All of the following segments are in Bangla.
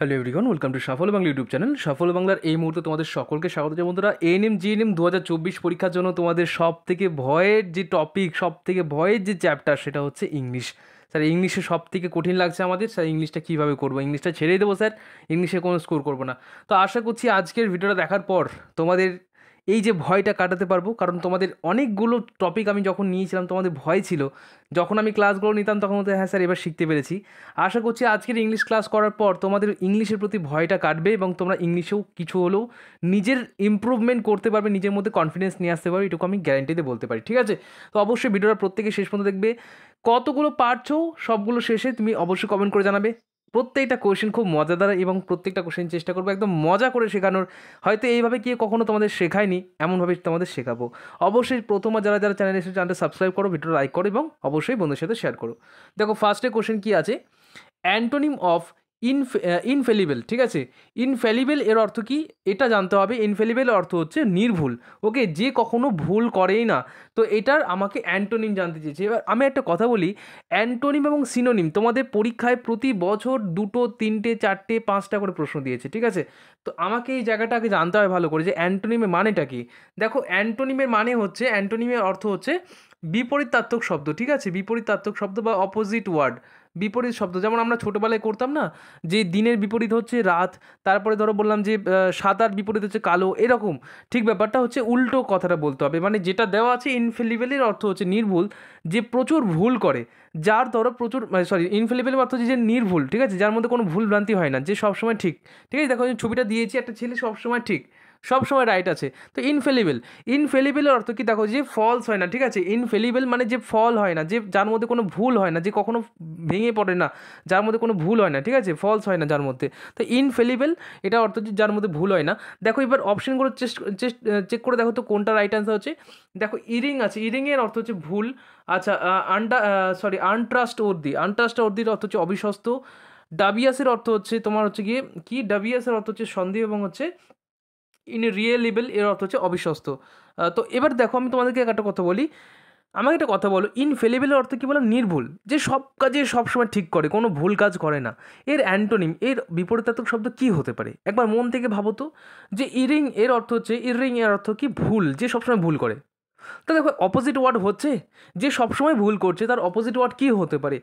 হ্যালো এভরিওয়ান ওয়েলকাম টু সফল বাংলা ইউটিউব চ্যানেল সফল বাংলার এই মুহূর্তে তোমাদের সকলকে স্বাগত যে বন্ধুরা N M G N M দু পরীক্ষার জন্য তোমাদের সব থেকে ভয়ের যে টপিক সব থেকে ভয়ের যে চ্যাপ্টার সেটা হচ্ছে ইংলিশ স্যার ইংলিশে সব থেকে কঠিন লাগছে আমাদের স্যার ইংলিশটা কীভাবে করবো ইংলিশটা ছেড়েই দেবো স্যার ইংলিশে কোনো স্কোর করবো না তো আশা করছি আজকের ভিডিওটা দেখার পর তোমাদের এই যে ভয়টা কাটাতে পারবো কারণ তোমাদের অনেকগুলো টপিক আমি যখন নিয়েছিলাম তোমাদের ভয় ছিল যখন আমি ক্লাসগুলো নিতাম তখন বলতে হ্যাঁ স্যার এবার শিখতে পেরেছি আশা করছি আজকের ইংলিশ ক্লাস করার পর তোমাদের ইংলিশের প্রতি ভয়টা কাটবে এবং তোমরা ইংলিশেও কিছু হলেও নিজের ইম্প্রুভমেন্ট করতে পারবে নিজের মধ্যে কনফিডেন্স নিয়ে আসতে পারবে এটুকু আমি গ্যারান্টিতে বলতে পারি ঠিক আছে তো অবশ্যই ভিডিওটা প্রত্যেকে শেষ পর্যন্ত দেখবে কতগুলো পারছো সবগুলো শেষে তুমি অবশ্যই কমেন্ট করে জানাবে প্রত্যেকটা কোশ্চেন খুব মজাদার এবং প্রত্যেকটা কোশ্চেন চেষ্টা করবো একদম মজা করে শেখানোর হয়তো এইভাবে কি কখনো তোমাদের শেখায়নি এমনভাবে তোমাদের শেখাবো অবশ্যই প্রথম যারা যারা চ্যানেল এসে চ্যানেলটা সাবস্ক্রাইব করো ভিডিও লাইক করো এবং অবশ্যই বন্ধুর সাথে শেয়ার করো দেখো ফার্স্টে কোশ্চেন কী আছে antonym of inf infallible uh, ঠিক আছে ইনফেলিবেল এর অর্থ কি এটা জানতে হবে ইনফেলিবেল অর্থ হচ্ছে নির্ভুল ওকে যে কখনো ভুল করেই না তো এটার আমাকে অ্যান্টোনিম জানতে চেয়েছে এবার আমি একটা কথা বলি অ্যান্টোনিম এবং সিনোনিম তোমাদের পরীক্ষায় প্রতি বছর দুটো তিনটে চারটে পাঁচটা করে প্রশ্ন দিয়েছে ঠিক আছে তো আমাকে এই জায়গাটাকে জানতে হয় ভালো করে যে অ্যান্টোনিমের মানেটা কি দেখো অ্যান্টোনিমের মানে হচ্ছে অ্যান্টোনিমের অর্থ হচ্ছে বিপরীতাত্মক শব্দ ঠিক আছে বিপরীতাত্মক শব্দ বা অপোজিট ওয়ার্ড বিপরীত শব্দ যেমন আমরা ছোটোবেলায় করতাম না যে দিনের বিপরীত হচ্ছে রাত তারপরে ধরো বললাম যে সাতার বিপরীত হচ্ছে কালো এরকম ঠিক ব্যাপারটা হচ্ছে উল্টো কথাটা বলতে হবে মানে যেটা দেওয়া আছে ইনফেলিবেলের অর্থ হচ্ছে নির্ভুল যে প্রচুর ভুল করে যার ধরো প্রচুর সরি ইনফেলিবেল অর্থ হচ্ছে যে নির্ভুল ঠিক আছে যার মধ্যে কোনো ভুল ভ্রান্তি হয় না যে সবসময় ঠিক ঠিক আছে দেখো ছবিটা দিয়েছি একটা ছেলে সবসময় ঠিক সবসময় রাইট আছে তো ইনফেলিবেল ইনফেলিবেলের অর্থ কি দেখো যে ফলস হয় না ঠিক আছে ইনফেলিবেল মানে যে ফল হয় না যে যার মধ্যে কোনো ভুল হয় না যে কখনো ভেঙে পড়ে না যার মধ্যে কোনো ভুল হয় না ঠিক আছে ফলস হয় না যার মধ্যে তো ইনফেলিবেল এটা অর্থ যে যার মধ্যে ভুল হয় না দেখো এবার অপশানগুলো চেস্ট চেক করে দেখো তো কোনটা রাইট অ্যান্সার হচ্ছে দেখো ইরিং আছে ইরিংয়ের অর্থ হচ্ছে ভুল আচ্ছা আন্ডা সরি আনট্রাস্ট অর্দি আনট্রাস্ট অর্দির অর্থ হচ্ছে অবিশ্বস্ত ডাবিয়াসের অর্থ হচ্ছে তোমার হচ্ছে গিয়ে কি ডাবিয়াসের অর্থ হচ্ছে সন্দেহ এবং হচ্ছে লেভেল এর অর্থ হচ্ছে অবিশ্বস্ত তো এবার দেখো আমি তোমাদেরকে একটা কথা বলি আমাকে একটা কথা বলো ইনফেলিবেল অর্থ কী বলো নির্ভুল যে সব কাজে সবসময় ঠিক করে কোনো ভুল কাজ করে না এর অ্যান্টোনিম এর বিপরীতাত্মক শব্দ কি হতে পারে একবার মন থেকে ভাবো তো যে ইরিং এর অর্থ হচ্ছে ইরিং এর অর্থ কি ভুল যে সবসময় ভুল করে তো দেখো অপোজিট ওয়ার্ড হচ্ছে যে সবসময় ভুল করছে তার অপোজিট ওয়ার্ড কী হতে পারে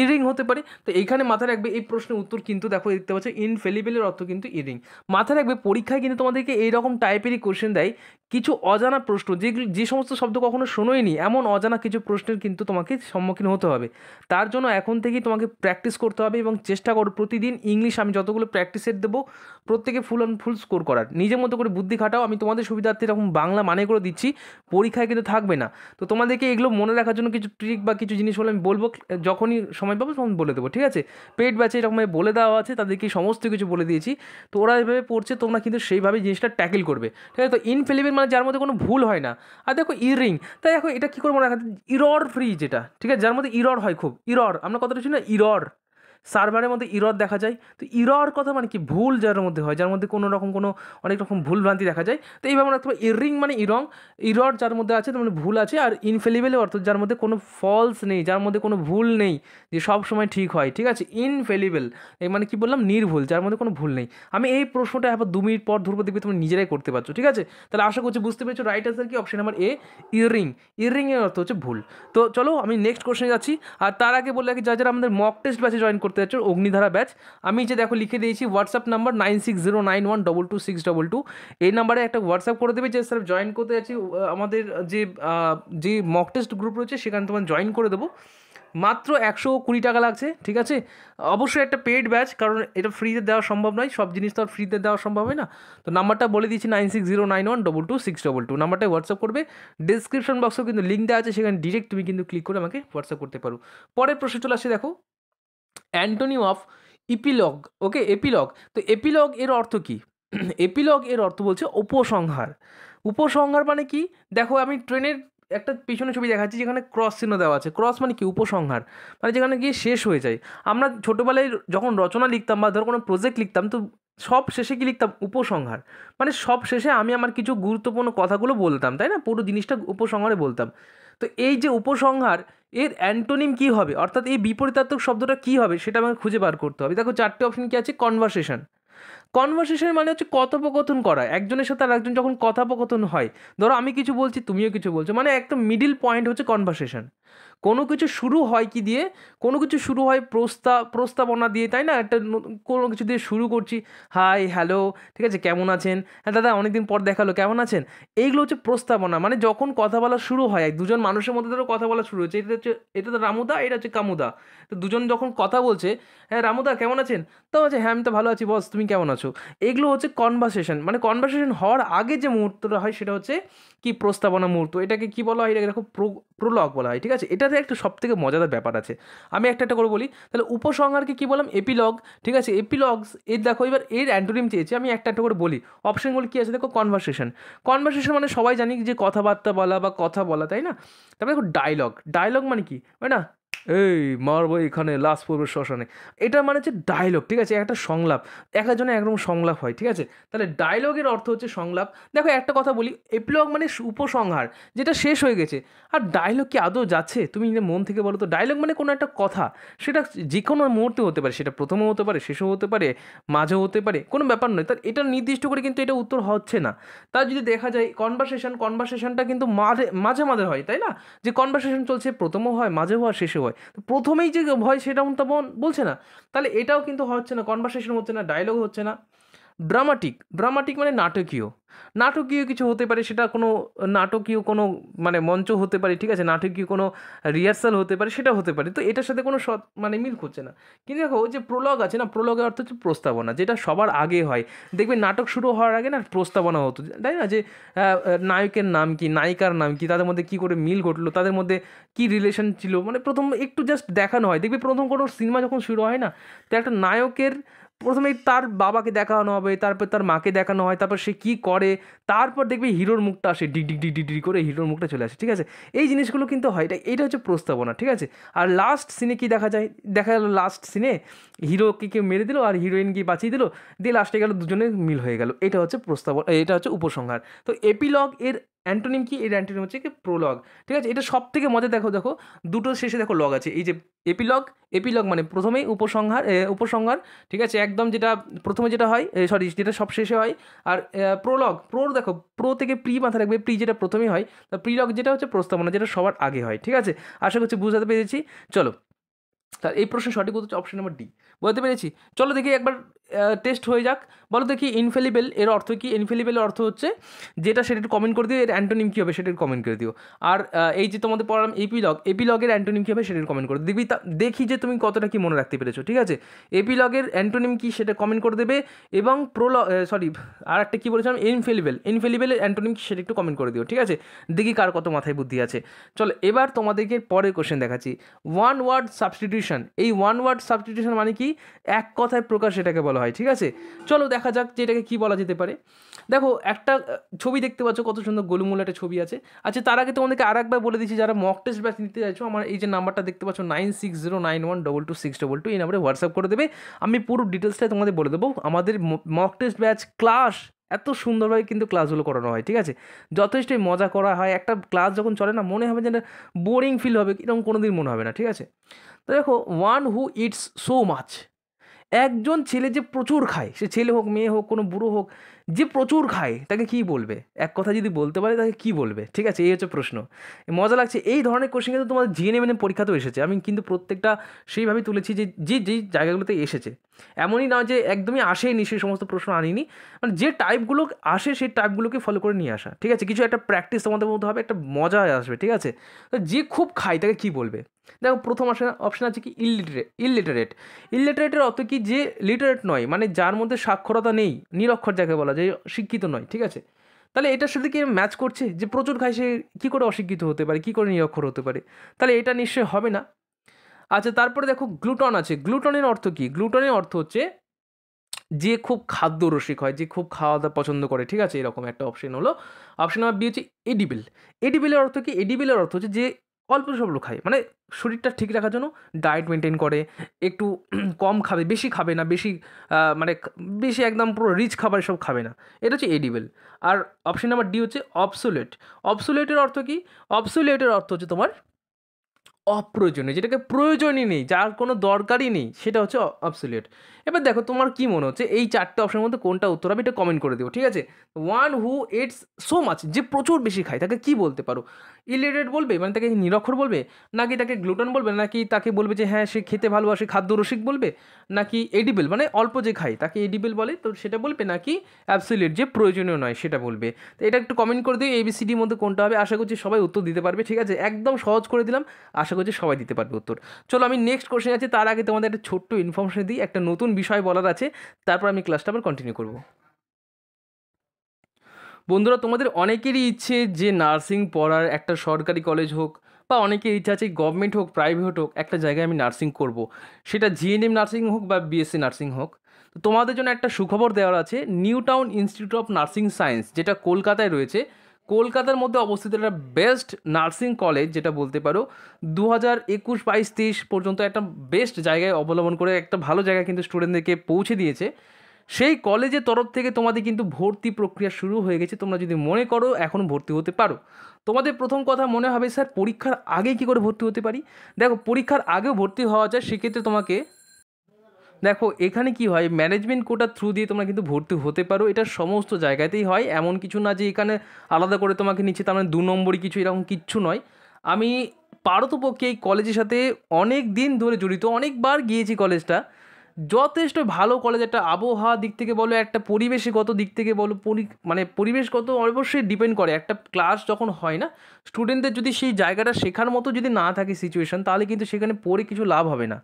ইরিং হতে পারে তো এইখানে মাথায় রাখবে এই প্রশ্নের উত্তর কিন্তু দেখো দেখতে পাচ্ছ ইনফেলিবেলের অর্থ কিন্তু ইরিং মাথায় রাখবে পরীক্ষায় কিন্তু তোমাদেরকে এইরকম টাইপেরই কোশ্চেন দেয় কিছু অজানা প্রশ্ন যেগুলি যে সমস্ত শব্দ কখনো শোনোইনি এমন অজানা কিছু প্রশ্নের কিন্তু তোমাকে সম্মুখীন হতে হবে তার জন্য এখন থেকেই তোমাকে প্র্যাকটিস করতে হবে এবং চেষ্টা করো প্রতিদিন ইংলিশ আমি যতগুলো প্র্যাকটিসের দেবো প্রত্যেকে ফুল অ্যান্ড ফুল স্কোর করার নিজের মতো করে বুদ্ধি খাটাও আমি তোমাদের সুবিধার্থে এরকম বাংলা মানে করে দিচ্ছি পরীক্ষায় কিন্তু থাকবে না তো তোমাদেরকে এগুলো মনে রাখার জন্য কিছু ট্রিক বা কিছু জিনিস হলে আমি বলবো যখনই সময় পাবো তখন বলে দেবো ঠিক আছে পেট ব্যাচে এরকমভাবে বলে দেওয়া আছে তাদেরকে সমস্ত কিছু বলে দিয়েছি তো ওরা এভাবে পড়ছে তোমরা কিন্তু সেইভাবে জিনিসটা ট্যাকেল করবে ঠিক আছে তো ইনফেলিবেল মানে যার মধ্যে কোনো ভুল হয় না আর দেখো ইয়ারিং তাই দেখো এটা কী করে মনে রাখা ইরর ফ্রি যেটা ঠিক আছে যার মধ্যে ইরর হয় খুব ইরর আমরা কতটা শুনি না ইরর সার্ভারের মধ্যে ইরর দেখা যায় তো ইরর কথা মানে কি ভুল যার মধ্যে হয় যার মধ্যে কোনো রকম কোনো অনেক রকম ভুলভ্রান্তি দেখা যায় তো এইভাবে মনে রাখতে ইরিং মানে ইরং ইরর যার মধ্যে আছে তার মানে ভুল আছে আর ইনফেলিবেল অর্থ যার মধ্যে কোনো ফলস নেই যার মধ্যে কোনো ভুল নেই যে সব সময় ঠিক হয় ঠিক আছে ইনফেলিবেল এই মানে কি বললাম নির্ভুল যার মধ্যে কোনো ভুল নেই আমি এই প্রশ্নটা আবার দু মিনিট পর ধরবো দেখবে তুমি নিজেরাই করতে পারছো ঠিক আছে তাহলে আশা করছি বুঝতে পেরেছো রাইট অ্যান্সার কি option number A erring erring অর্থ হচ্ছে ভুল তো চলো আমি নেক্সট কোশ্চেন যাচ্ছি আর তার আগে বললে কি যা যারা আমাদের মক টেস্ট ব্যাচে জয়েন করতে করতে যাচ্ছ অগ্নিধারা ব্যাচ আমি যে দেখো লিখে দিয়েছি WhatsApp number nine six zero nine one double two six double two এই নাম্বারে একটা হোয়াটসঅ্যাপ করে দেবে যে স্যার জয়েন করতে যাচ্ছি আমাদের যে যে মক টেস্ট গ্রুপ রয়েছে সেখানে তোমার জয়েন করে দেবো মাত্র একশো কুড়ি টাকা লাগছে ঠিক আছে অবশ্যই একটা পেড ব্যাচ কারণ এটা ফ্রিতে দেওয়া সম্ভব নয় সব জিনিস তো আর ফ্রিতে দেওয়া সম্ভব হয় না তো নাম্বারটা বলে দিচ্ছি nine six zero nine one double two six double two নাম্বারটা হোয়াটসঅ্যাপ করবে ডিসক্রিপশন বক্সেও কিন্তু লিঙ্ক দেওয়া আছে সেখানে ডিরেক্ট তুমি কিন্তু ক্লিক করে আমাকে হোয়াটসঅ্যাপ করতে পারো পরের প্রশ্ন চলে আসছে দেখো antonym of epilogue okay epilogue তো এপিলগ এর অর্থ কী এপিলগ এর অর্থ বলছে উপসংহার উপসংহার মানে কি দেখো আমি ট্রেনের একটা পিছনে ছবি দেখাচ্ছি যেখানে ক্রস চিহ্ন দেওয়া আছে ক্রস মানে কি উপসংহার মানে যেখানে গিয়ে শেষ হয়ে যায় আমরা ছোটোবেলায় যখন রচনা লিখতাম বা ধর কোনো প্রজেক্ট লিখতাম তো সব শেষে কি লিখতাম উপসংহার মানে সব শেষে আমি আমার কিছু গুরুত্বপূর্ণ কথাগুলো বলতাম তাই না পুরো জিনিসটা উপসংহারে বলতাম তো এই যে উপসংহার এর অ্যান্টোনিম কী হবে অর্থাৎ এই বিপরীতাত্মক শব্দটা কী হবে সেটা আমাকে খুঁজে বার করতে হবে দেখো চারটে অপশন কী আছে কনভারসেশন কনভারসেশন মানে হচ্ছে কথোপকথন করা একজনের সাথে আর একজন যখন কথোপকথন হয় ধরো আমি কিছু বলছি তুমিও কিছু বলছো মানে একটা মিডিল পয়েন্ট হচ্ছে কনভারসেশন কোনো কিছু শুরু হয় কি দিয়ে কোনো কিছু শুরু হয় প্রস্তা প্রস্তাবনা দিয়ে তাই না একটা কোনো কিছু দিয়ে শুরু করছি হাই হ্যালো ঠিক আছে কেমন আছেন হ্যাঁ দাদা অনেকদিন পর দেখালো কেমন আছেন এইগুলো হচ্ছে প্রস্তাবনা মানে যখন কথা বলা শুরু হয় দুজন মানুষের মধ্যে ধরো কথা বলা শুরু হচ্ছে এটা হচ্ছে এটা তো রামুদা এটা হচ্ছে কামুদা তো দুজন যখন কথা বলছে হ্যাঁ রামুদা কেমন আছেন তো আছে হ্যাঁ আমি তো ভালো আছি বস তুমি কেমন আছো এগুলো হচ্ছে কনভারসেশন মানে কনভারসেশন হওয়ার আগে যে মুহূর্তটা হয় সেটা হচ্ছে কি প্রস্তাবনা মুহূর্ত এটাকে কি বলা হয় এটাকে দেখো প্রোলগ বলা হয় ঠিক আছে এটাতে একটা থেকে মজাদার ব্যাপার আছে আমি একটা একটা করে বলি তাহলে উপসংহারকে কি বললাম এপিলগ ঠিক আছে এপিলগস এর দেখো এবার এর অ্যান্টোনিম চেয়েছি আমি একটা একটা করে বলি অপশনগুলো কী আছে দেখো কনভারসেশন কনভারসেশন মানে সবাই জানি যে কথাবার্তা বলা বা কথা বলা তাই না তারপরে দেখো ডায়লগ ডায়লগ মানে কি না এই মারবো এখানে লাস্ট পর্বের শ্মশানে এটা মানে হচ্ছে ডায়লগ ঠিক আছে একটা সংলাপ এক একজনে একরকম সংলাপ হয় ঠিক আছে তাহলে ডায়লগের অর্থ হচ্ছে সংলাপ দেখো একটা কথা বলি এপ্লগ মানে উপসংহার যেটা শেষ হয়ে গেছে আর ডায়লগ কি আদৌ যাচ্ছে তুমি মন থেকে বলো তো ডায়লগ মানে কোনো একটা কথা সেটা যে কোনো মুহূর্তে হতে পারে সেটা প্রথমেও হতে পারে শেষও হতে পারে মাঝেও হতে পারে কোনো ব্যাপার নয় তার এটা নির্দিষ্ট করে কিন্তু এটা উত্তর হচ্ছে না তা যদি দেখা যায় কনভারসেশন কনভারসেশনটা কিন্তু মাঝে মাঝে মাঝে হয় তাই না যে কনভারসেশন চলছে প্রথমও হয় মাঝেও হয় শেষেও হয় তো প্রথমেই যে ভয় সেটা তেমন বলছে না তাহলে এটাও কিন্তু হচ্ছে না কনভারসেশন হচ্ছে না ডায়লগ হচ্ছে না ড্রামাটিক ড্রামাটিক মানে নাটকীয় নাটকীয় কিছু হতে পারে সেটা কোনো নাটকীয় কোনো মানে মঞ্চ হতে পারে ঠিক আছে নাটকীয় কোনো রিহার্সাল হতে পারে সেটা হতে পারে তো এটার সাথে কোনো সৎ মানে মিল করছে না কিন্তু দেখো যে প্রলগ আছে না প্রলগের অর্থ হচ্ছে প্রস্তাবনা যেটা সবার আগে হয় দেখবে নাটক শুরু হওয়ার আগে না প্রস্তাবনা হতো তাই না যে নায়কের নাম কি নায়িকার নাম কি তাদের মধ্যে কী করে মিল ঘটলো তাদের মধ্যে কি রিলেশন ছিল মানে প্রথম একটু জাস্ট দেখানো হয় দেখবে প্রথম কোনো সিনেমা যখন শুরু হয় না তো একটা নায়কের প্রথমেই তার বাবাকে দেখানো হবে তারপর তার মাকে দেখানো হয় তারপর সে কী করে তারপর দেখবে হিরোর মুখটা আসে ডিগ ডিগ ডিগ ডিগ করে হিরোর মুখটা চলে আসে ঠিক আছে এই জিনিসগুলো কিন্তু হয় এটা এটা হচ্ছে প্রস্তাবনা ঠিক আছে আর লাস্ট সিনে কি দেখা যায় দেখা গেল লাস্ট সিনে হিরোকে কেউ মেরে দিল আর হিরোইনকে বাঁচিয়ে দিল দিয়ে লাস্টে গেলো দুজনে মিল হয়ে গেল এটা হচ্ছে প্রস্তাবনা এটা হচ্ছে উপসংহার তো এপিলগ এর অ্যান্টোনিম কি এর অ্যান্টোনিম হচ্ছে কি প্রলগ ঠিক আছে এটা সব থেকে মজা দেখো দেখো দুটো শেষে দেখো লগ আছে এই যে এপিলগ এপিলগ মানে প্রথমেই উপসংহার উপসংহার ঠিক আছে একদম যেটা প্রথমে যেটা হয় সরি যেটা সব শেষে হয় আর প্রলগ প্রোর দেখো প্রো থেকে প্রি মাথা রাখবে প্রি যেটা প্রথমেই হয় তা প্রিলগ যেটা হচ্ছে প্রস্তাবনা যেটা সবার আগে হয় ঠিক আছে আশা করছি বুঝাতে পেরেছি চলো তার এই প্রশ্নের সঠিক উত্তর হচ্ছে অপশন নম্বর ডি বলতে পেরেছি চলো দেখি একবার টেস্ট হয়ে যাক বলো দেখি ইনফেলিবেল এর অর্থ কি ইনফেলিবেল অর্থ হচ্ছে যেটা সেটা কমেন্ট করে দিও এর অ্যান্টোনিম কী হবে সেটার কমেন্ট করে দিও আর এই যে তোমাদের পড়ালাম এপিলগ এপিলগের অ্যান্টোনিম কী হবে সেটার কমেন্ট করে দেখবি দেখি যে তুমি কতটা কি মনে রাখতে পেরেছো ঠিক আছে এপিলগের অ্যান্টোনিম কী সেটা কমেন্ট করে দেবে এবং প্রল সরি আর একটা কী বলেছিলাম ইনফেলিবেল ইনফেলিবেলের অ্যান্টোনিম কী সেটা একটু কমেন্ট করে দিও ঠিক আছে দেখি কার কত মাথায় বুদ্ধি আছে চলো এবার তোমাদেরকে পরের কোশ্চেন দেখাচ্ছি ওয়ান ওয়ার্ড সাবস্টিটিউশন এই ওয়ান ওয়ার্ড সাবস্টিটিউশন মানে কি এক কথায় প্রকাশ এটাকে বলা হয় ঠিক আছে চলো দেখা যাক যে এটাকে কী বলা যেতে পারে দেখো একটা ছবি দেখতে পাচ্ছ কত সুন্দর গোলুমুল একটা ছবি আছে আচ্ছা তার আগে তোমাদেরকে আর একবার বলে দিচ্ছি যারা মক টেস্ট ব্যাচ নিতে চাইছো আমার এই যে নাম্বারটা দেখতে পাচ্ছ nine six zero nine one double two six double two এই নাম্বারে হোয়াটসঅ্যাপ করে দেবে আমি পুরো ডিটেলসটাই তোমাদের বলে দেবো আমাদের মক টেস্ট ব্যাচ ক্লাস এত সুন্দরভাবে কিন্তু ক্লাসগুলো করানো হয় ঠিক আছে যথেষ্টই মজা করা হয় একটা ক্লাস যখন চলে না মনে হবে যেন বোরিং ফিল হবে এরকম কোনো দিন মনে হবে না ঠিক আছে তো দেখো one who eats so much একজন ছেলে যে প্রচুর খায় সে ছেলে হোক মেয়ে হোক কোনো বুড়ো হোক যে প্রচুর খায় তাকে কি বলবে এক কথা যদি বলতে পারে তাকে কি বলবে ঠিক আছে এই হচ্ছে প্রশ্ন মজা লাগছে এই ধরনের কোশ্চেন কিন্তু তোমাদের জিএনএ মানে পরীক্ষা পরীক্ষাতেও এসেছে আমি কিন্তু প্রত্যেকটা সেইভাবে তুলেছি যে যে যেই জায়গাগুলোতে এসেছে এমনই নয় যে একদমই আসেনি সেই সমস্ত প্রশ্ন আনিনি মানে যে টাইপগুলো আসে সেই টাইপগুলোকে ফলো করে নিয়ে আসা ঠিক আছে কিছু একটা প্র্যাকটিস তোমাদের মধ্যে হবে একটা মজা আসবে ঠিক আছে যে খুব খায় তাকে কি বলবে দেখো প্রথম অপশান আছে কি ইলিটারেট ইলিটারেট ইলিটারেটের অর্থ কি যে লিটারেট নয় মানে যার মধ্যে সাক্ষরতা নেই নিরক্ষর যাকে বলা যায় শিক্ষিত নয় ঠিক আছে তাহলে এটার সাথে কি ম্যাচ করছে যে প্রচুর খায় সে কী করে অশিক্ষিত হতে পারে কী করে নিরক্ষর হতে পারে তাহলে এটা নিশ্চয়ই হবে না আচ্ছা তারপরে দেখো গ্লুটন আছে গ্লুটনের অর্থ কি গ্লুটনের অর্থ হচ্ছে যে খুব খাদ্য রসিক হয় যে খুব খাওয়া দাওয়া পছন্দ করে ঠিক আছে এরকম একটা অপশন হলো অপশন নাম্বার বি হচ্ছে এডিবেল এডিবেলের অর্থ কি এডিবেলের অর্থ হচ্ছে যে অল্প লোক খায় মানে শরীরটা ঠিক রাখার জন্য ডায়েট মেনটেন করে একটু কম খাবে বেশি খাবে না বেশি মানে বেশি একদম পুরো রিচ খাবার সব খাবে না এটা হচ্ছে এডিবেল আর অপশন নাম্বার ডি হচ্ছে অপসুলেট অপসুলেটের অর্থ কি অপসুলেটের অর্থ হচ্ছে তোমার অপ্রয়োজনীয় যেটাকে প্রয়োজনই নেই যার কোনো দরকারই নেই সেটা হচ্ছে অবসুলেট এবার দেখো তোমার কি মনে হচ্ছে এই চারটে অপশনের মধ্যে কোনটা উত্তর আমি এটা কমেন্ট করে দেবো ঠিক আছে one who eats so much যে প্রচুর বেশি খায় তাকে কি বলতে পারো ইলিটেড বলবে মানে তাকে নিরক্ষর বলবে নাকি তাকে গ্লুটন বলবে নাকি তাকে বলবে যে হ্যাঁ সে খেতে ভালোবাসে খাদ্য রসিক বলবে নাকি এডিবেল মানে অল্প যে খায় তাকে এডিবেল বলে তো সেটা বলবে নাকি অ্যাবসুলেট যে প্রয়োজনীয় নয় সেটা বলবে তো এটা একটু কমেন্ট করে দিও এবিসিডির মধ্যে কোনটা হবে আশা করছি সবাই উত্তর দিতে পারবে ঠিক আছে একদম সহজ করে দিলাম আশা আশা করছি সবাই দিতে পারবে উত্তর চলো আমি নেক্সট কোশ্চেন আছে তার আগে তোমাদের একটা ছোট্ট ইনফরমেশন দিই একটা নতুন বিষয় বলার আছে তারপর আমি ক্লাসটা আবার কন্টিনিউ করবো বন্ধুরা তোমাদের অনেকেরই ইচ্ছে যে নার্সিং পড়ার একটা সরকারি কলেজ হোক বা অনেকের ইচ্ছা আছে গভর্নমেন্ট হোক প্রাইভেট হোক একটা জায়গায় আমি নার্সিং করব। সেটা জিএনএম নার্সিং হোক বা বিএসসি নার্সিং হোক তো তোমাদের জন্য একটা সুখবর দেওয়ার আছে New Town Institute of Nursing Science যেটা কলকাতায় রয়েছে কলকাতার মধ্যে অবস্থিত একটা বেস্ট নার্সিং কলেজ যেটা বলতে পারো দু হাজার একুশ বাইশ তেইশ পর্যন্ত একটা বেস্ট জায়গায় অবলম্বন করে একটা ভালো জায়গায় কিন্তু স্টুডেন্টদেরকে পৌঁছে দিয়েছে সেই কলেজের তরফ থেকে তোমাদের কিন্তু ভর্তি প্রক্রিয়া শুরু হয়ে গেছে তোমরা যদি মনে করো এখন ভর্তি হতে পারো তোমাদের প্রথম কথা মনে হবে স্যার পরীক্ষার আগে কি করে ভর্তি হতে পারি দেখো পরীক্ষার আগেও ভর্তি হওয়া যায় সেক্ষেত্রে তোমাকে দেখো এখানে কি হয় ম্যানেজমেন্ট কোটার থ্রু দিয়ে তোমরা কিন্তু ভর্তি হতে পারো এটা সমস্ত জায়গাতেই হয় এমন কিছু না যে এখানে আলাদা করে তোমাকে নিচ্ছে তার মানে দু নম্বরই কিছু এরকম কিচ্ছু নয় আমি পারতপক্ষে এই কলেজের সাথে অনেক দিন ধরে জড়িত অনেকবার গিয়েছি কলেজটা যথেষ্ট ভালো কলেজ একটা আবহাওয়া দিক থেকে বলো একটা পরিবেশগত দিক থেকে বলো পরি মানে পরিবেশগত অবশ্যই ডিপেন্ড করে একটা ক্লাস যখন হয় না স্টুডেন্টদের যদি সেই জায়গাটা শেখার মতো যদি না থাকে সিচুয়েশান তাহলে কিন্তু সেখানে পড়ে কিছু লাভ হবে না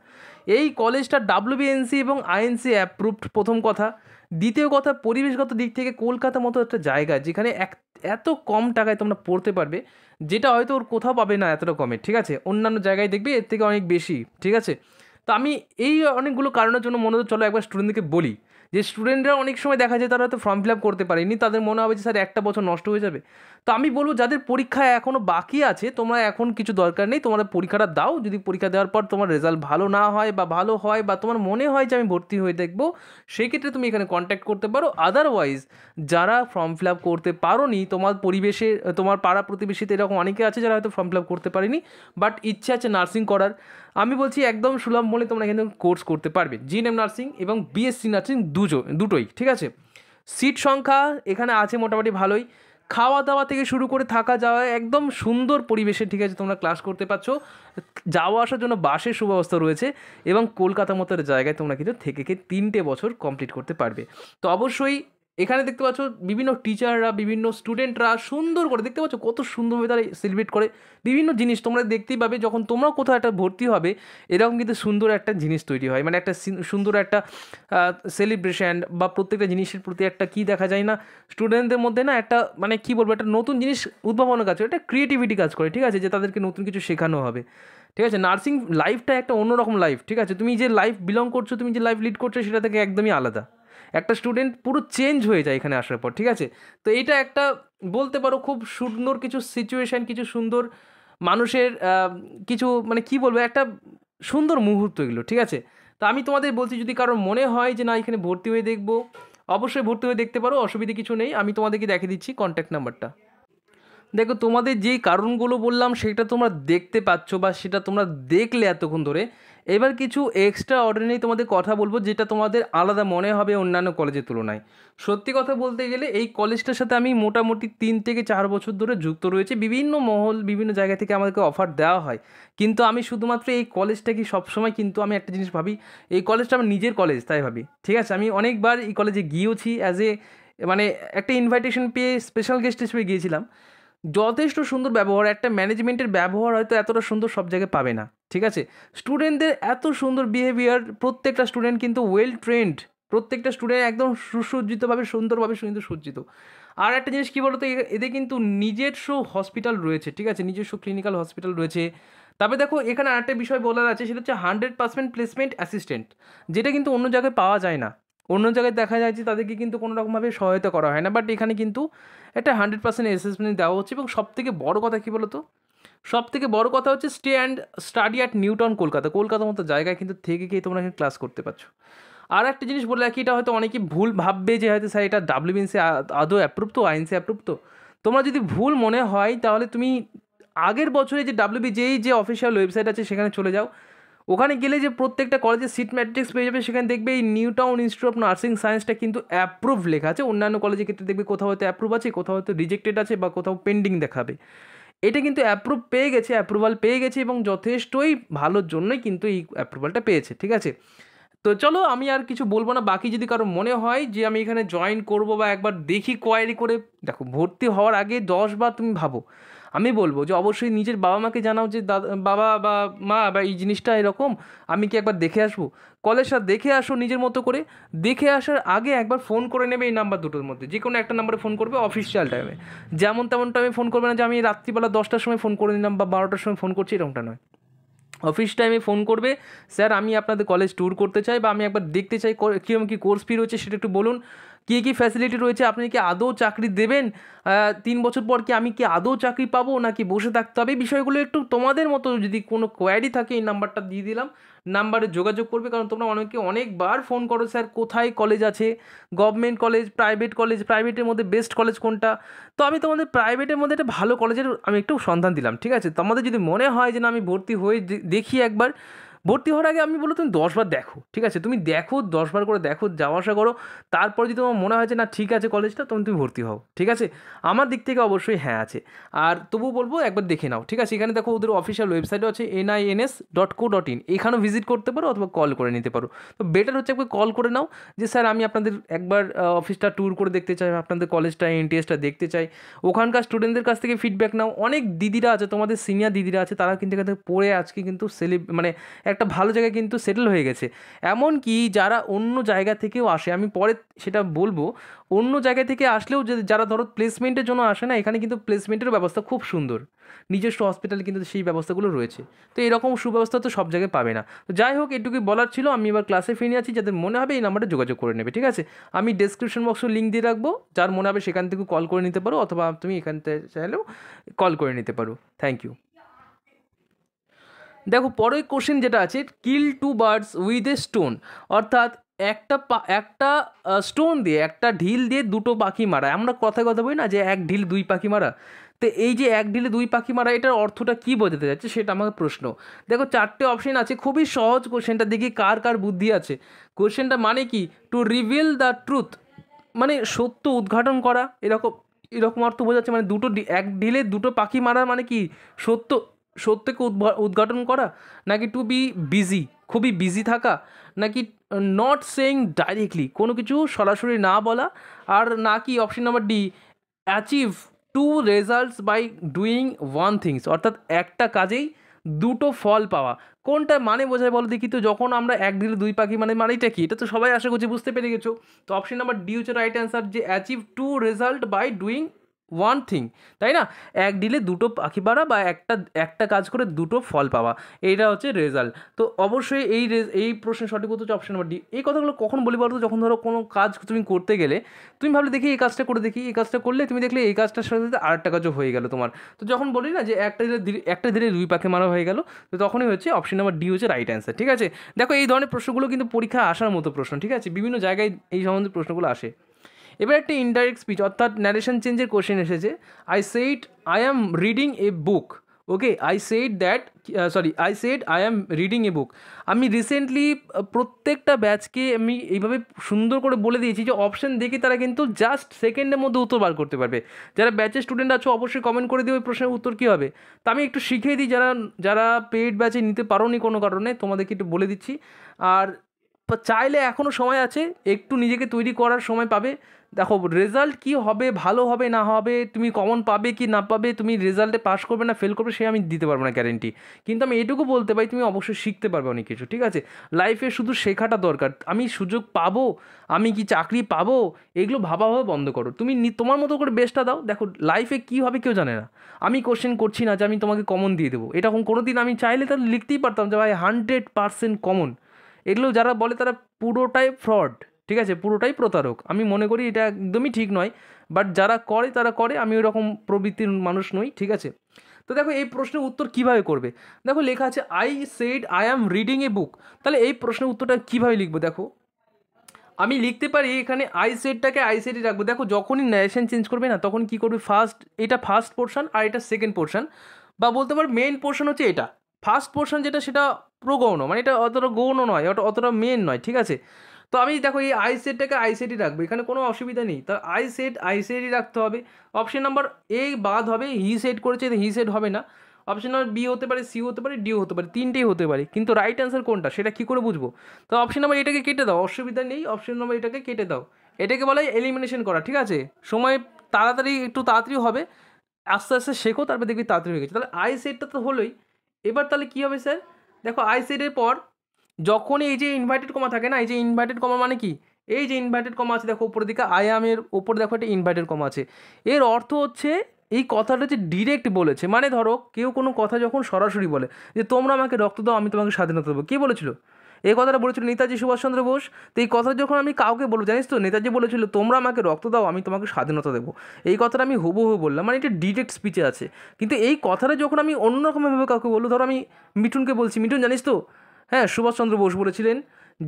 এই কলেজটা ডাব্লিউবিএনসি এবং আইএনসি অ্যাপ্রুভড প্রথম কথা দ্বিতীয় কথা পরিবেশগত দিক থেকে কলকাতা মতো একটা জায়গা যেখানে এক এত কম টাকায় তোমরা পড়তে পারবে যেটা হয়তো ওর কোথাও পাবে না এতটা কমে ঠিক আছে অন্যান্য জায়গায় দেখবে এর থেকে অনেক বেশি ঠিক আছে তো আমি এই অনেকগুলো কারণের জন্য মনে হতো চলো একবার স্টুডেন্টদেরকে বলি যে স্টুডেন্টরা অনেক সময় দেখা যায় তারা হয়তো ফর্ম ফিল আপ করতে পারেনি তাদের মনে হবে যে স্যার একটা বছর নষ্ট হয়ে যাবে তো আমি বলবো যাদের পরীক্ষা এখনও বাকি আছে তোমরা এখন কিছু দরকার নেই তোমরা পরীক্ষাটা দাও যদি পরীক্ষা দেওয়ার পর তোমার রেজাল্ট ভালো না হয় বা ভালো হয় বা তোমার মনে হয় যে আমি ভর্তি হয়ে দেখবো সেক্ষেত্রে তুমি এখানে কন্ট্যাক্ট করতে পারো আদারওয়াইজ যারা ফর্ম ফিল আপ করতে পারো নি তোমার পরিবেশে তোমার পাড়া প্রতিবেশীতে এরকম অনেকে আছে যারা হয়তো ফর্ম ফিল আপ করতে পারেনি বাট ইচ্ছে আছে নার্সিং করার আমি বলছি একদম সুলভ মূল্যে তোমরা কিন্তু কোর্স করতে পারবে জিএনএম নার্সিং এবং বিএসসি নার্সিং দুজো দুটোই ঠিক আছে সিট সংখ্যা এখানে আছে মোটামুটি ভালোই খাওয়া দাওয়া থেকে শুরু করে থাকা যাওয়া একদম সুন্দর পরিবেশে ঠিক আছে তোমরা ক্লাস করতে পারছো যাওয়া আসার জন্য বাসের সুব্যবস্থা রয়েছে এবং কলকাতা মতো জায়গায় তোমরা কিন্তু থেকে তিনটে বছর কমপ্লিট করতে পারবে তো অবশ্যই এখানে দেখতে পাচ্ছ বিভিন্ন টিচাররা বিভিন্ন স্টুডেন্টরা সুন্দর করে দেখতে পাচ্ছ কত সুন্দরভাবে তারা সেলিব্রেট করে বিভিন্ন জিনিস তোমরা দেখতেই পাবে যখন তোমরা কোথাও একটা ভর্তি হবে এরকম কিন্তু সুন্দর একটা জিনিস তৈরি হয় মানে একটা সুন্দর একটা সেলিব্রেশন বা প্রত্যেকটা জিনিসের প্রতি একটা কি দেখা যায় না স্টুডেন্টদের মধ্যে না একটা মানে কি বলবো একটা নতুন জিনিস উদ্ভাবনের কাজ করে একটা ক্রিয়েটিভিটি কাজ করে ঠিক আছে যে তাদেরকে নতুন কিছু শেখানো হবে ঠিক আছে নার্সিং লাইফটা একটা অন্যরকম লাইফ ঠিক আছে তুমি যে লাইফ বিলং করছো তুমি যে লাইফ লিড করছো সেটা থেকে একদমই আলাদা একটা স্টুডেন্ট পুরো চেঞ্জ হয়ে যায় এখানে আসার পর ঠিক আছে তো এটা একটা বলতে পারো খুব সুন্দর কিছু সিচুয়েশান কিছু সুন্দর মানুষের কিছু মানে কি বলবো একটা সুন্দর মুহূর্ত এগুলো ঠিক আছে তো আমি তোমাদের বলছি যদি কারোর মনে হয় যে না এখানে ভর্তি হয়ে দেখবো অবশ্যই ভর্তি হয়ে দেখতে পারো অসুবিধে কিছু নেই আমি তোমাদেরকে দেখিয়ে দিচ্ছি কন্ট্যাক্ট নাম্বারটা দেখো তোমাদের যেই কারণগুলো বললাম সেটা তোমরা দেখতে পাচ্ছ বা সেটা তোমরা দেখলে এতক্ষণ ধরে এবার কিছু এক্সট্রা অর্ডার নিয়ে তোমাদের কথা বলবো যেটা তোমাদের আলাদা মনে হবে অন্যান্য কলেজের তুলনায় সত্যি কথা বলতে গেলে এই কলেজটার সাথে আমি মোটামুটি তিন থেকে চার বছর ধরে যুক্ত রয়েছে বিভিন্ন মহল বিভিন্ন জায়গা থেকে আমাদেরকে অফার দেওয়া হয় কিন্তু আমি শুধুমাত্র এই কলেজটাকে সবসময় কিন্তু আমি একটা জিনিস ভাবি এই কলেজটা আমার নিজের কলেজ তাই ভাবি ঠিক আছে আমি অনেকবার এই কলেজে গিয়েওছি অ্যাজ এ মানে একটা ইনভাইটেশন পেয়ে স্পেশাল গেস্ট হিসেবে গিয়েছিলাম যথেষ্ট সুন্দর ব্যবহার একটা ম্যানেজমেন্টের ব্যবহার হয়তো এতটা সুন্দর সব জায়গায় পাবে না ঠিক আছে স্টুডেন্টদের এত সুন্দর বিহেভিয়ার প্রত্যেকটা স্টুডেন্ট কিন্তু ওয়েল ট্রেন্ড প্রত্যেকটা স্টুডেন্ট একদম সুসজ্জিতভাবে সুন্দরভাবে কিন্তু সজ্জিত আর একটা জিনিস কী বলতো এদের কিন্তু নিজস্ব হসপিটাল রয়েছে ঠিক আছে নিজস্ব ক্লিনিক্যাল হসপিটাল রয়েছে তারপরে দেখো এখানে আরেকটা বিষয় বলার আছে সেটা হচ্ছে হান্ড্রেড পার্সেন্ট প্লেসমেন্ট অ্যাসিস্ট্যান্ট যেটা কিন্তু অন্য জায়গায় পাওয়া যায় না অন্য জায়গায় দেখা যায় যে তাদেরকে কিন্তু কোনো রকমভাবে সহায়তা করা হয় না বাট এখানে কিন্তু একটা হান্ড্রেড পার্সেন্ট অ্যাসেসমেন্ট দেওয়া হচ্ছে এবং সবথেকে বড় কথা কী বলতো সব থেকে বড় কথা হচ্ছে stay and study at Newtown Kolkata কলকাতার মতো জায়গায় কিন্তু থেকে গিয়ে তোমরা ক্লাস করতে পারছো আর একটা জিনিস বলে রাখি এটা হয়তো অনেকেই ভুল ভাববে যে হয়তো স্যার এটা ডাব্লিউবিএনসি আদৌ অ্যাপ্রুভ তো আইএনসি অ্যাপ্রুভ তো তোমরা যদি ভুল মনে হয় তাহলে তুমি আগের বছরে যে ডাব্লিউবি যেই যে অফিসিয়াল ওয়েবসাইট আছে সেখানে চলে যাও ওখানে গেলে যে প্রত্যেকটা কলেজের সিট ম্যাট্রিক্স পেয়ে যাবে সেখানে দেখবে এই New Town Institute of Nursing সায়েন্সটা কিন্তু অ্যাপ্রুভ লেখা আছে অন্যান্য কলেজের ক্ষেত্রে দেখবে কোথাও হয়তো অ্যাপ্রুভ আছে কোথাও হয়তো রিজেক্টেড আছে বা কোথাও পেন্ডিং দেখাবে এটা কিন্তু অ্যাপ্রুভ পেয়ে গেছে অ্যাপ্রুভাল পেয়ে গেছে এবং যথেষ্টই ভালোর জন্যই কিন্তু এই অ্যাপ্রুভালটা পেয়েছে ঠিক আছে তো চলো আমি আর কিছু বলবো না বাকি যদি কারো মনে হয় যে আমি এখানে জয়েন করব বা একবার দেখি কোয়ারি করে দেখো ভর্তি হওয়ার আগে দশবার তুমি ভাবো আমি বলবো যে অবশ্যই নিজের বাবা মাকে জানাও যে দাদা বাবা বা মা বা এই জিনিসটা এরকম আমি কি একবার দেখে আসবো সাথে দেখে আসো নিজের মতো করে দেখে আসার আগে একবার ফোন করে নেবে এই নাম্বার দুটোর মধ্যে যে কোনো একটা নাম্বারে ফোন করবে অফিসিয়াল টাইমে যেমন তেমন টাইমে ফোন করবে না যে আমি রাত্রিবেলা দশটার সময় ফোন করে নিলাম বা বারোটার সময় ফোন করছি এরকমটা নয় অফিস টাইমে ফোন করবে স্যার আমি আপনাদের কলেজ ট্যুর করতে চাই বা আমি একবার দেখতে চাই কীরকম কী কোর্স ফি রয়েছে সেটা একটু বলুন কী কী ফ্যাসিলিটি রয়েছে আপনি কি আদৌ চাকরি দেবেন তিন বছর পর কি আমি কি আদৌ চাকরি পাবো নাকি বসে থাকতে হবে এই বিষয়গুলো একটু তোমাদের মতো যদি কোনো কোয়ারি থাকে এই নাম্বারটা দিয়ে দিলাম নাম্বারে যোগাযোগ করবে কারণ তোমরা অনেকে অনেকবার ফোন করো স্যার কোথায় কলেজ আছে গভর্নমেন্ট কলেজ প্রাইভেট কলেজ প্রাইভেটের মধ্যে বেস্ট কলেজ কোনটা তো আমি তোমাদের প্রাইভেটের মধ্যে একটা ভালো কলেজের আমি একটু সন্ধান দিলাম ঠিক আছে তোমাদের যদি মনে হয় যে না আমি ভর্তি হয়ে দেখি একবার ভর্তি হওয়ার আগে আমি বলো তুমি দশবার দেখো ঠিক আছে তুমি দেখো দশবার করে দেখো যাওয়া আসা করো তারপরে যদি তোমার মনে হয় যে না ঠিক আছে কলেজটা তখন তুমি ভর্তি হও ঠিক আছে আমার দিক থেকে অবশ্যই হ্যাঁ আছে আর তবু বলবো একবার দেখে নাও ঠিক আছে এখানে দেখো ওদের অফিসিয়াল ওয়েবসাইটও আছে NINS dot co dot in এখানেও ভিজিট করতে পারো অথবা কল করে নিতে পারো তো বেটার হচ্ছে একবার কল করে নাও যে স্যার আমি আপনাদের একবার অফিসটা ট্যুর করে দেখতে চাই আপনাদের কলেজটা এনটিএসটা দেখতে চাই ওখানকার স্টুডেন্টদের কাছ থেকে ফিডব্যাক নাও অনেক দিদিরা আছে তোমাদের সিনিয়র দিদিরা আছে তারা কিন্তু এখানে পড়ে আজকে কিন্তু সেলিব মানে একটা ভালো জায়গায় কিন্তু সেটেল হয়ে গেছে এমন কি যারা অন্য জায়গা থেকেও আসে আমি পরে সেটা বলবো অন্য জায়গা থেকে আসলেও যে যারা ধরো প্লেসমেন্টের জন্য আসে না এখানে কিন্তু প্লেসমেন্টের ব্যবস্থা খুব সুন্দর নিজস্ব হসপিটালে কিন্তু সেই ব্যবস্থাগুলো রয়েছে তো এরকম সুব্যবস্থা তো সব জায়গায় পাবে না তো যাই হোক এটুকুই বলার ছিল আমি এবার ক্লাসে ফিরে আছি যাদের মনে হবে এই নাম্বারে যোগাযোগ করে নেবে ঠিক আছে আমি ডেসক্রিপশন বক্সে লিঙ্ক দিয়ে রাখবো যার মনে হবে সেখান থেকে কল করে নিতে পারো অথবা তুমি এখান থেকে চাইলেও কল করে নিতে পারো থ্যাংক ইউ দেখো পরের কোশ্চেন যেটা আছে kill two birds with a stone অর্থাৎ একটা একটা স্টোন দিয়ে একটা ঢিল দিয়ে দুটো পাখি মারা আমরা কথা কথা বলি না যে এক ঢিল দুই পাখি মারা তো এই যে এক ঢিলে দুই পাখি মারা এটার অর্থটা কী বোঝাতে যাচ্ছে সেটা আমাকে প্রশ্ন দেখো চারটে অপশন আছে খুবই সহজ কোশ্চেনটা দেখি কার কার বুদ্ধি আছে কোশ্চেনটা মানে কি টু রিভিল দ্য ট্রুথ মানে সত্য উদ্ঘাটন করা এরকম এরকম অর্থ বোঝাচ্ছে মানে দুটো এক ঢিলে দুটো পাখি মারা মানে কি সত্য সত্যকে উদ্ঘাটন করা নাকি টু বি বিজি খুবই বিজি থাকা নাকি নট সেইং ডাইরেক্টলি কোনো কিছু সরাসরি না বলা আর নাকি option number D achieve two results by doing one things অর্থাৎ একটা কাজেই দুটো ফল পাওয়া কোনটা মানে বোঝায় বলো দেখি তো যখন আমরা এক দিলে দুই পাখি মানে মানেটা কি এটা তো সবাই আশা করছি বুঝতে পেরে গেছো তো অপশন নাম্বার ডি হচ্ছে রাইট অ্যান্সার যে achieve two result by doing one thing তাই না এক ডিলে দুটো পাখি পাড়া বা একটা একটা কাজ করে দুটো ফল পাওয়া এইটা হচ্ছে রেজাল্ট তো অবশ্যই এই এই প্রশ্নের সঠিক উত্তর হচ্ছে অপশন নাম্বার ডি এই কথাগুলো কখন বলি বলতো যখন ধরো কোনো কাজ তুমি করতে গেলে তুমি ভাবলে দেখি এই কাজটা করে দেখি এই কাজটা করলে তুমি দেখলে এই কাজটার সাথে সাথে আরেকটা কাজও হয়ে গেলো তোমার তো যখন বলি না যে একটা দিলে একটা দিলে দুই পাখি মারা হয়ে গেল তো তখনই হচ্ছে অপশন নাম্বার ডি হচ্ছে রাইট অ্যান্সার ঠিক আছে দেখো এই ধরনের প্রশ্নগুলো কিন্তু পরীক্ষা আসার মতো প্রশ্ন ঠিক আছে বিভিন্ন জায়গায় এই সম্বন্ধে প্রশ্নগুলো আসে এবার একটি ইনডাইরেক্ট স্পিচ অর্থাৎ ন্যারেশন চেঞ্জের কোশ্চেন এসেছে I said I am reading a book okay I said that sorry I said I am reading a book আমি রিসেন্টলি uh, প্রত্যেকটা ব্যাচকে আমি এইভাবে সুন্দর করে বলে দিয়েছি যে অপশান দেখে তারা কিন্তু জাস্ট সেকেন্ডের মধ্যে উত্তর বার করতে পারবে যারা ব্যাচের স্টুডেন্ট আছো অবশ্যই কমেন্ট করে দিও ওই প্রশ্নের উত্তর কী হবে তা আমি একটু শিখিয়ে দিই যারা যারা পেইড ব্যাচে নিতে পারো নি কোনো কারণে তোমাদেরকে একটু বলে দিচ্ছি আর চাইলে এখনও সময় আছে একটু নিজেকে তৈরি করার সময় পাবে দেখো রেজাল্ট কি হবে ভালো হবে না হবে তুমি কমন পাবে কি না পাবে তুমি রেজাল্টে পাস করবে না ফেল করবে সে আমি দিতে পারবো না গ্যারেন্টি কিন্তু আমি এটুকু বলতে পারি তুমি অবশ্যই শিখতে পারবে অনেক কিছু ঠিক আছে লাইফে শুধু শেখাটা দরকার আমি সুযোগ পাবো আমি কি চাকরি পাবো এগুলো ভাবাভাবে বন্ধ করো তুমি তোমার মতো করে বেস্টটা দাও দেখো লাইফে কী হবে কেউ জানে না আমি কোশ্চেন করছি না যে আমি তোমাকে কমন দিয়ে দেবো এখন কোনো দিন আমি চাইলে তাহলে লিখতেই পারতাম যে ভাই হান্ড্রেড পার্সেন্ট কমন এগুলো যারা বলে তারা পুরোটাই ফ্রড ঠিক আছে পুরোটাই প্রতারক আমি মনে করি এটা একদমই ঠিক নয় বাট যারা করে তারা করে আমি ওরকম প্রবৃত্তির মানুষ নই ঠিক আছে তো দেখো এই প্রশ্নের উত্তর কিভাবে করবে দেখো লেখা আছে I said I am reading a book তাহলে এই প্রশ্নের উত্তরটা কিভাবে লিখবো দেখো আমি লিখতে পারি এখানে আই সেডটাকে আই সেডই রাখবো দেখো যখনই ন্যারেশন চেঞ্জ করবে না তখন কি করবে ফার্স্ট এটা ফার্স্ট পোর্শন আর এটা সেকেন্ড পোর্শন বা বলতে পারো মেন পোর্শন হচ্ছে এটা ফার্স্ট পোর্শন যেটা সেটা প্রগৌণ মানে এটা অতটা গৌণ নয় ওটা অতটা মেন নয় ঠিক আছে তো আমি দেখো এই আই সেটটাকে আই সেটই রাখবো এখানে কোনো অসুবিধা নেই তার আই সেট আই সেটই রাখতে হবে অপশন নাম্বার এ বাদ হবে হি সেট করেছে হি সেট হবে না অপশন নাম্বার বি হতে পারে সি হতে পারে ডি হতে পারে তিনটেই হতে পারে কিন্তু রাইট অ্যান্সার কোনটা সেটা কী করে বুঝবো তো অপশন নাম্বার এটাকে কেটে দাও অসুবিধা নেই অপশন নাম্বার এটাকে কেটে দাও এটাকে বলা হয় এলিমিনেশন করা ঠিক আছে সময় তাড়াতাড়ি একটু তাড়াতাড়ি হবে আস্তে আস্তে শেখো তারপরে দেখবি তাড়াতাড়ি হয়ে গেছে তাহলে আই সেটটা তো হলোই এবার তাহলে কী হবে স্যার দেখো এর পর যখন এই যে ইনভার্টেড কমা থাকে না এই যে ইনভার্টেড কমা মানে কি এই যে ইনভার্টেড কমা আছে দেখো উপরের দিকে আয়ামের ওপর দেখো একটা ইনভার্টেড কমা আছে এর অর্থ হচ্ছে এই কথাটা যে ডিরেক্ট বলেছে মানে ধরো কেউ কোনো কথা যখন সরাসরি বলে যে তোমরা আমাকে রক্ত দাও আমি তোমাকে স্বাধীনতা দেবো কে বলেছিল এই কথাটা বলেছিল নেতাজি সুভাষচন্দ্র বোস তো এই কথাটা যখন আমি কাউকে বলবো জানিস তো নেতাজি বলেছিল তোমরা আমাকে রক্ত দাও আমি তোমাকে স্বাধীনতা দেবো এই কথাটা আমি হুবহু বললাম মানে এটা ডিরেক্ট স্পিচে আছে কিন্তু এই কথাটা যখন আমি অন্যরকমভাবে কাউকে বলবো ধরো আমি মিঠুনকে বলছি মিঠুন জানিস তো হ্যাঁ সুভাষচন্দ্র বোস বলেছিলেন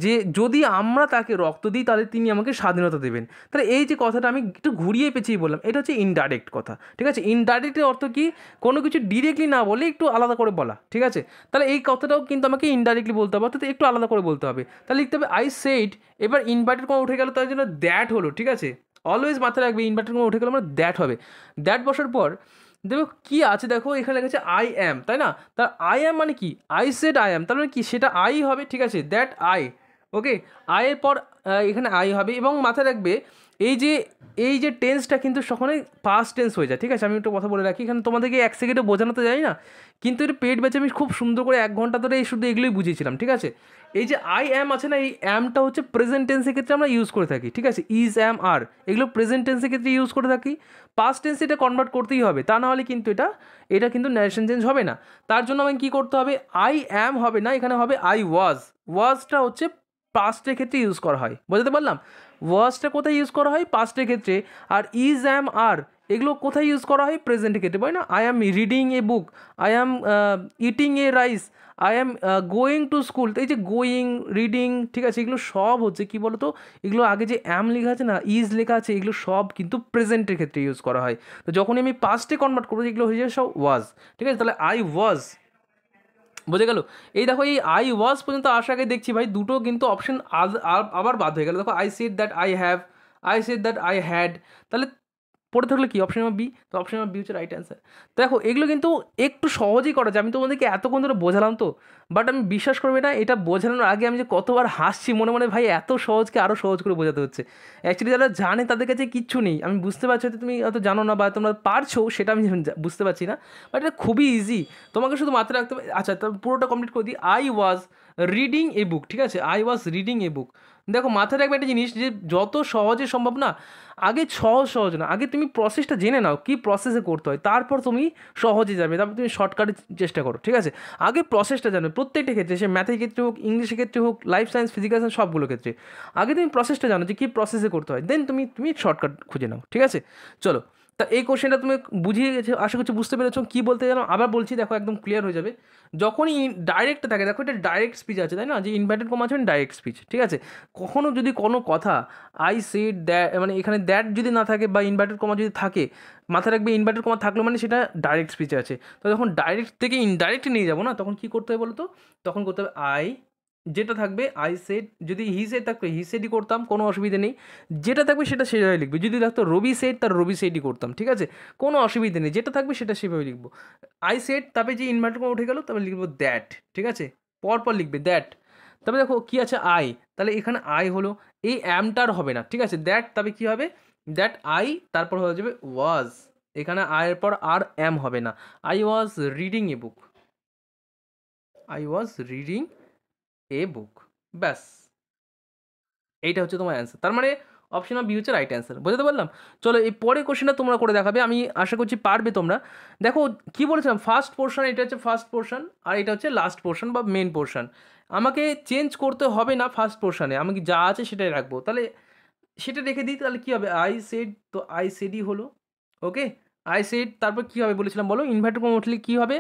যে যদি আমরা তাকে রক্ত দিই তাহলে তিনি আমাকে স্বাধীনতা দেবেন তাহলে এই যে কথাটা আমি একটু ঘুরিয়ে পেঁচিয়ে বললাম এটা হচ্ছে ইনডাইরেক্ট কথা ঠিক আছে ইনডাইরেক্টের অর্থ কি কোনো কিছু ডিরেক্টলি না বলে একটু আলাদা করে বলা ঠিক আছে তাহলে এই কথাটাও কিন্তু আমাকে ইনডাইরেক্টলি বলতে হবে অর্থাৎ একটু আলাদা করে বলতে হবে তাহলে লিখতে হবে আই সেইট এবার ইনভার্টার কোনো উঠে গেল তার জন্য দ্যাট হলো ঠিক আছে অলওয়েজ মাথায় রাখবে ইনভার্টার কোনো উঠে গেলো মানে দ্যাট হবে দ্যাট বসার পর দেখো কি আছে দেখো এখানে লেখা আছে আই অ্যাম তাই না তার আই অ্যাম মানে কি আই সেট আই অ্যাম তার মানে কি সেটা আই হবে ঠিক আছে দ্যাট আই ওকে আয়ের পর এখানে আয় হবে এবং মাথায় রাখবে এই যে এই যে টেন্সটা কিন্তু সখনই পাস্ট টেন্স হয়ে যায় ঠিক আছে আমি একটু কথা বলে রাখি এখানে তোমাদেরকে এক সেকেন্ডে বোঝানোতে যাই না কিন্তু এটা পেট বেঁচে আমি খুব সুন্দর করে এক ঘন্টা ধরে এই শুধু এগুলোই বুঝিয়েছিলাম ঠিক আছে এই যে আই অ্যাম আছে না এই অ্যামটা হচ্ছে প্রেজেন্ট টেন্সের ক্ষেত্রে আমরা ইউজ করে থাকি ঠিক আছে ইজ অ্যাম আর এগুলো প্রেজেন্ট টেন্সের ক্ষেত্রে ইউজ করে থাকি পাস্ট টেন্সে এটা কনভার্ট করতেই হবে তা নাহলে কিন্তু এটা এটা কিন্তু ন্যারেশন চেঞ্জ হবে না তার জন্য আমাকে কী করতে হবে আই অ্যাম হবে না এখানে হবে আই ওয়াজ ওয়াজটা হচ্ছে পাস্টের ক্ষেত্রে ইউজ করা হয় বোঝাতে পারলাম ওয়াজটা কোথায় ইউজ করা হয় পাস্টের ক্ষেত্রে আর ইজ অ্যাম আর এগুলো কোথায় ইউজ করা হয় প্রেজেন্টের ক্ষেত্রে বই না I am reading a book I am eating a rice I am going to school এই যে গোয়িং রিডিং ঠিক আছে এগুলো সব হচ্ছে কি বলতো এগুলো আগে যে অ্যাম লেখা আছে না ইজ লেখা আছে এগুলো সব কিন্তু প্রেজেন্টের ক্ষেত্রে ইউজ করা হয় তো যখনই আমি পাস্টে কনভার্ট করবো এগুলো হয়ে যায় সব ওয়াজ ঠিক আছে তাহলে আই ওয়াজ বোঝা গেল এই দেখো এই আই ওয়াজ পর্যন্ত আগে দেখছি ভাই দুটো কিন্তু অপশন আবার বাদ হয়ে গেল দেখো I said that I have I said that I had তাহলে পড়ে থাকলে কি অপশন নাম্বার বি তো অপশন নাম্বার বি হচ্ছে রাইট অ্যান্সার দেখো এগুলো কিন্তু একটু সহজেই করা যায় আমি তোমাদেরকে এতক্ষণ ধরে বোঝালাম তো বাট আমি বিশ্বাস করবে না এটা বোঝানোর আগে আমি যে কতবার হাসছি মনে মনে ভাই এত সহজকে আরও সহজ করে বোঝাতে হচ্ছে অ্যাকচুয়ালি যারা জানে তাদের কাছে কিচ্ছু নেই আমি বুঝতে পারছি হয়তো তুমি হয়তো জানো না বা তোমরা পারছো সেটা আমি বুঝতে পারছি না বাট এটা খুবই ইজি তোমাকে শুধু মাত্রা রাখতে হবে আচ্ছা পুরোটা কমপ্লিট করে দিই আই ওয়াজ রিডিং এ বুক ঠিক আছে আই ওয়াজ রিডিং এ বুক দেখো মাথায় রাখবে একটা জিনিস যে যত সহজে সম্ভব না আগে সহজ সহজ না আগে তুমি প্রসেসটা জেনে নাও কী প্রসেসে করতে হয় তারপর তুমি সহজে যাবে তারপর তুমি শর্টকাটে চেষ্টা করো ঠিক আছে আগে প্রসেসটা জানবে প্রত্যেকটা ক্ষেত্রে সে ম্যাথের ক্ষেত্রে হোক ইংলিশের ক্ষেত্রে হোক লাইফ সায়েন্স ফিজিক্যাল সায়েন্স সবগুলো ক্ষেত্রে আগে তুমি প্রসেসটা জানো যে কী প্রসেসে করতে হয় দেন তুমি তুমি শর্টকাট খুঁজে নাও ঠিক আছে চলো তা এই কোশ্চেনটা তুমি বুঝিয়ে গেছো আশা করছি বুঝতে পেরেছো কী বলতে গেলাম আবার বলছি দেখো একদম ক্লিয়ার হয়ে যাবে যখনই ডাইরেক্ট থাকে দেখো এটা ডাইরেক্ট স্পিচ আছে তাই না যে ইনভার্টেড কমা আছে ডাইরেক্ট স্পিচ ঠিক আছে কখনও যদি কোনো কথা আই সি দ্যাট মানে এখানে দ্যাট যদি না থাকে বা ইনভার্টেড কমা যদি থাকে মাথায় রাখবে ইনভার্টেড কমা থাকলে মানে সেটা ডাইরেক্ট স্পিচে আছে তো যখন ডাইরেক্ট থেকে ইনডাইরেক্ট নিয়ে যাবো না তখন কী করতে হবে বলো তো তখন করতে হবে আই যেটা থাকবে আই সেট যদি হি সেট থাকতো হি সেটই করতাম কোনো অসুবিধে নেই যেটা থাকবে সেটা সেভাবে লিখবে যদি থাকতো রবি সেট তার রবি সেডই করতাম ঠিক আছে কোনো অসুবিধে নেই যেটা থাকবে সেটা সেভাবে লিখবো আই সেট তারপরে যে ইনভার্টার উঠে গেলো তারপরে লিখবো দ্যাট ঠিক আছে পরপর লিখবে দ্যাট তবে দেখো কী আছে আই তাহলে এখানে আই হলো এই অ্যামটার হবে না ঠিক আছে দ্যাট তবে কী হবে দ্যাট আই তারপর হয়ে যাবে ওয়াজ এখানে আয়ের পর আর অ্যাম হবে না I was reading a book I was reading a book ব্যাস এইটা হচ্ছে তোমার অ্যান্সার তার মানে অপশন অফ বি হচ্ছে রাইট অ্যান্সার বুঝতে পারলাম চলো এই পরে কোশ্চেনটা তোমরা করে দেখাবে আমি আশা করছি পারবে তোমরা দেখো কি বলেছিলাম ফার্স্ট পোর্শন এটা হচ্ছে ফার্স্ট পোর্শন আর এটা হচ্ছে লাস্ট পোর্শন বা মেন পোর্শন আমাকে চেঞ্জ করতে হবে না ফার্স্ট পোর্শনে আমাকে যা আছে সেটাই রাখবো তাহলে সেটা রেখে দিই তাহলে কী হবে আই সেড তো আই সেডই হলো ওকে আই সেট তারপর কী হবে বলেছিলাম বলো ইনভার্টেড কম উঠলে কী হবে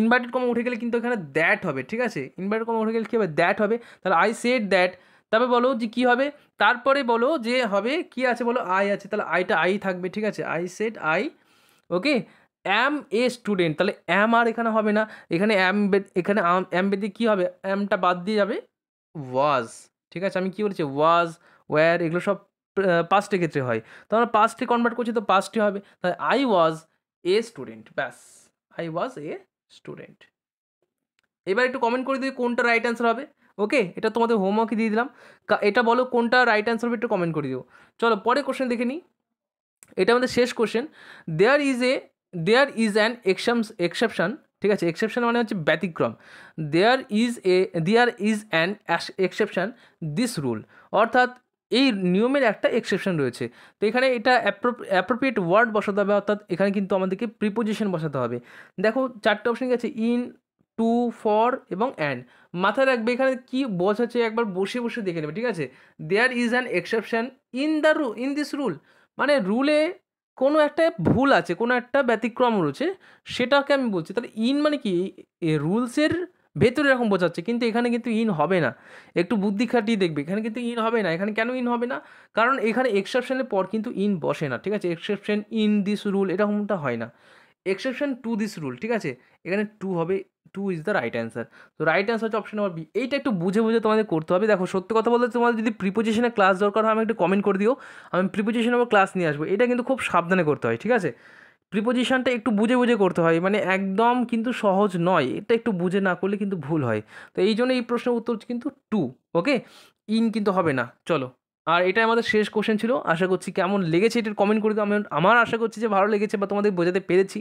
ইনভার্টেড কমে উঠে গেলে কিন্তু এখানে দ্যাট হবে ঠিক আছে ইনভার্টেড কমে উঠে গেলে কী হবে দ্যাট হবে তাহলে আই সেট দ্যাট তারপরে বলো যে কী হবে তারপরে বলো যে হবে কি আছে বলো আই আছে তাহলে আইটা আই থাকবে ঠিক আছে I said I okay am a student তাহলে অ্যাম আর এখানে হবে না এখানে অ্যাম এখানে অ্যাম বেদে কী হবে অ্যামটা বাদ দিয়ে যাবে ওয়াজ ঠিক আছে আমি কী বলছি ওয়াজ ওয়্যার এগুলো সব পাঁচটি ক্ষেত্রে হয় তো আমরা পাঁচটি কনভার্ট করছি তো পাঁচটি হবে তাহলে আই ওয়াজ এ স্টুডেন্ট ব্যাস আই ওয়াজ এ স্টুডেন্ট এবার একটু কমেন্ট করে দিই কোনটা রাইট অ্যান্সার হবে ওকে এটা তোমাদের হোমওয়ার্কই দিয়ে দিলাম এটা বলো কোনটা রাইট অ্যান্সার হবে একটু কমেন্ট করে দিও চলো পরে কোশ্চেন দেখে নিই এটা আমাদের শেষ question there is a there is an exams exception ঠিক আছে এক্সেপশন মানে হচ্ছে ব্যতিক্রম there is a there is an exception this rule অর্থাৎ এই নিয়মের একটা এক্সেপশন রয়েছে তো এখানে এটা অ্যাপ্রোপ্রিয়েট ওয়ার্ড বসাতে হবে অর্থাৎ এখানে কিন্তু আমাদেরকে প্রিপোজিশন বসাতে হবে দেখো চারটে অপশন গেছে ইন টু ফর এবং অ্যান্ড মাথায় রাখবে এখানে কী বসাচ্ছে একবার বসে বসে দেখে নেবে ঠিক আছে there is an exception in the rule in this rule মানে রুলে কোনো একটা ভুল আছে কোনো একটা ব্যতিক্রম রয়েছে সেটাকে আমি বলছি তাহলে ইন মানে কি রুলসের ভেতরে এরকম বোঝাচ্ছে কিন্তু এখানে কিন্তু ইন হবে না একটু বুদ্ধি খাটিয়ে দেখবে এখানে কিন্তু ইন হবে না এখানে কেন ইন হবে না কারণ এখানে এক্সেপশনের পর কিন্তু ইন বসে না ঠিক আছে এক্সেপশন ইন দিস রুল এরকমটা হয় না এক্সেপশন টু দিস রুল ঠিক আছে এখানে টু হবে to is the right answer তো রাইট অ্যান্সার হচ্ছে অপশন নাম্বার বি এইটা একটু বুঝে বুঝে তোমাদের করতে হবে দেখো সত্য কথা বলতে তোমাদের যদি প্রিপোজিশনের ক্লাস দরকার হয় আমি একটু কমেন্ট করে দিও আমি প্রিপোজিশনে আবার ক্লাস নিয়ে আসবো এটা কিন্তু খুব সাবধানে করতে হয় ঠিক আছে প্রিপোজিশনটা একটু বুঝে বুঝে করতে হয় মানে একদম কিন্তু সহজ নয় এটা একটু বুঝে না করলে কিন্তু ভুল হয় তো এই জন্য এই প্রশ্নের উত্তর কিন্তু টু ওকে ইন কিন্তু হবে না চলো আর এটাই আমাদের শেষ কোশ্চেন ছিল আশা করছি কেমন লেগেছে এটার কমেন্ট করে দাও আমি আমার আশা করছি যে ভালো লেগেছে বা তোমাদের বোঝাতে পেরেছি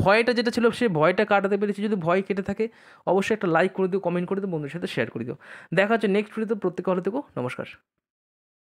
ভয়টা যেটা ছিল সে ভয়টা কাটাতে পেরেছি যদি ভয় কেটে থাকে অবশ্যই একটা লাইক করে দিও কমেন্ট করে দিও বন্ধুর সাথে শেয়ার করে দিও দেখা হচ্ছে নেক্সট ভিডিওতে প্রত্যেকে ভালো থেকো নমস্কার